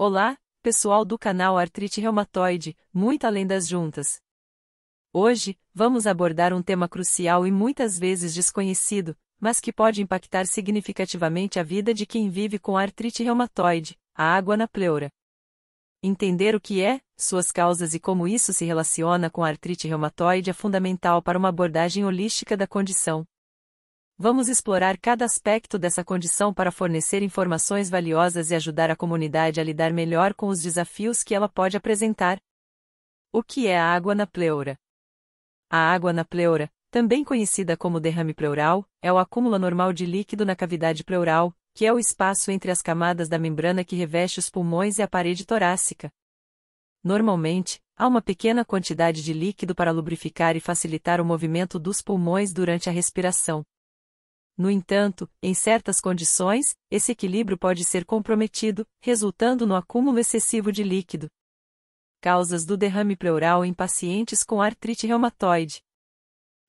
Olá, pessoal do canal Artrite Reumatoide, muito além das juntas. Hoje, vamos abordar um tema crucial e muitas vezes desconhecido, mas que pode impactar significativamente a vida de quem vive com artrite reumatoide, a água na pleura. Entender o que é, suas causas e como isso se relaciona com a artrite reumatoide é fundamental para uma abordagem holística da condição, Vamos explorar cada aspecto dessa condição para fornecer informações valiosas e ajudar a comunidade a lidar melhor com os desafios que ela pode apresentar. O que é a água na pleura? A água na pleura, também conhecida como derrame pleural, é o acúmulo normal de líquido na cavidade pleural, que é o espaço entre as camadas da membrana que reveste os pulmões e a parede torácica. Normalmente, há uma pequena quantidade de líquido para lubrificar e facilitar o movimento dos pulmões durante a respiração, no entanto, em certas condições, esse equilíbrio pode ser comprometido, resultando no acúmulo excessivo de líquido. Causas do derrame pleural em pacientes com artrite reumatoide.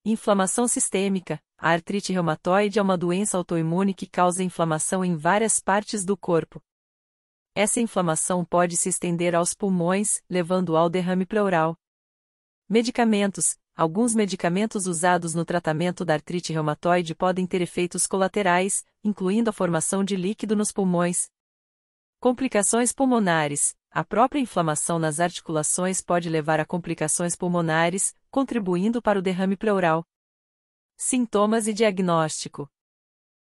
Inflamação sistêmica. A artrite reumatoide é uma doença autoimune que causa inflamação em várias partes do corpo. Essa inflamação pode se estender aos pulmões, levando ao derrame pleural. Medicamentos. Alguns medicamentos usados no tratamento da artrite reumatoide podem ter efeitos colaterais, incluindo a formação de líquido nos pulmões. Complicações pulmonares. A própria inflamação nas articulações pode levar a complicações pulmonares, contribuindo para o derrame pleural. Sintomas e diagnóstico.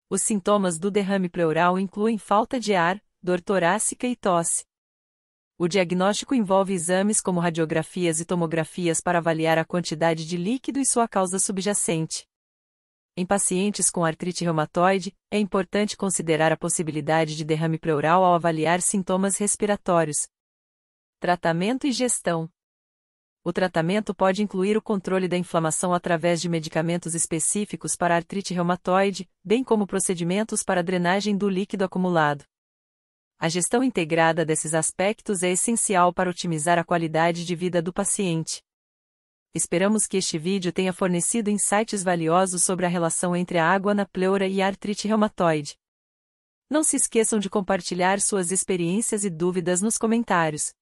Os sintomas do derrame pleural incluem falta de ar, dor torácica e tosse. O diagnóstico envolve exames como radiografias e tomografias para avaliar a quantidade de líquido e sua causa subjacente. Em pacientes com artrite reumatoide, é importante considerar a possibilidade de derrame pleural ao avaliar sintomas respiratórios. Tratamento e gestão. O tratamento pode incluir o controle da inflamação através de medicamentos específicos para artrite reumatoide, bem como procedimentos para drenagem do líquido acumulado. A gestão integrada desses aspectos é essencial para otimizar a qualidade de vida do paciente. Esperamos que este vídeo tenha fornecido insights valiosos sobre a relação entre a água na pleura e a artrite reumatoide. Não se esqueçam de compartilhar suas experiências e dúvidas nos comentários.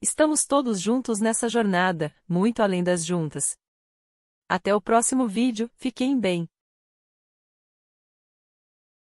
Estamos todos juntos nessa jornada, muito além das juntas. Até o próximo vídeo, fiquem bem!